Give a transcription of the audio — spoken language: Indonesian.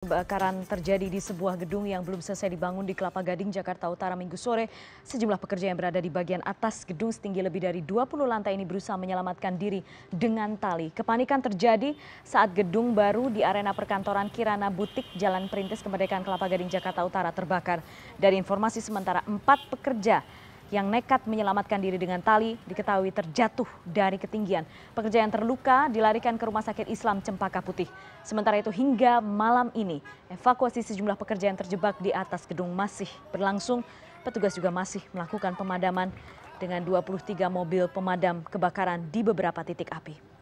Kebakaran terjadi di sebuah gedung yang belum selesai dibangun di Kelapa Gading, Jakarta Utara minggu sore. Sejumlah pekerja yang berada di bagian atas gedung setinggi lebih dari 20 lantai ini berusaha menyelamatkan diri dengan tali. Kepanikan terjadi saat gedung baru di arena perkantoran Kirana Butik Jalan Perintis Kemerdekaan Kelapa Gading, Jakarta Utara terbakar. Dari informasi sementara, empat pekerja yang nekat menyelamatkan diri dengan tali diketahui terjatuh dari ketinggian. Pekerja yang terluka dilarikan ke Rumah Sakit Islam Cempaka Putih. Sementara itu hingga malam ini evakuasi sejumlah pekerja yang terjebak di atas gedung masih berlangsung. Petugas juga masih melakukan pemadaman dengan 23 mobil pemadam kebakaran di beberapa titik api.